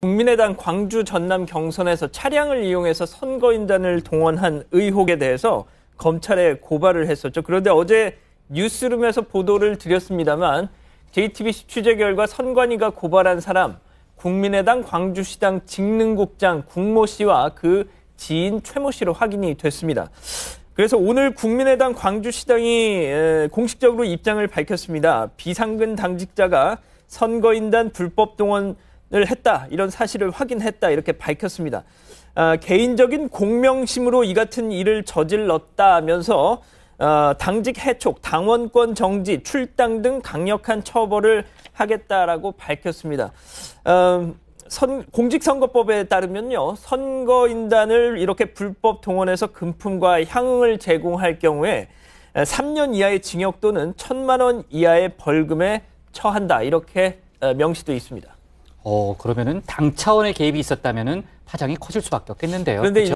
국민의당 광주 전남 경선에서 차량을 이용해서 선거인단을 동원한 의혹에 대해서 검찰에 고발을 했었죠. 그런데 어제 뉴스룸에서 보도를 드렸습니다만 JTBC 취재 결과 선관위가 고발한 사람 국민의당 광주시당 직능국장 국모 씨와 그 지인 최모 씨로 확인이 됐습니다. 그래서 오늘 국민의당 광주시당이 공식적으로 입장을 밝혔습니다. 비상근 당직자가 선거인단 불법 동원 했다 이런 사실을 확인했다 이렇게 밝혔습니다. 아, 개인적인 공명심으로 이 같은 일을 저질렀다면서 아, 당직 해촉, 당원권 정지, 출당 등 강력한 처벌을 하겠다라고 밝혔습니다. 아, 선, 공직선거법에 따르면요, 선거인단을 이렇게 불법 동원해서 금품과 향응을 제공할 경우에 3년 아, 이하의 징역 또는 1천만 원 이하의 벌금에 처한다. 이렇게 아, 명시돼 있습니다. 어, 그러면은 당 차원의 개입이 있었다면은 파장이 커질 수밖에 없겠는데요. 그런데 그렇죠?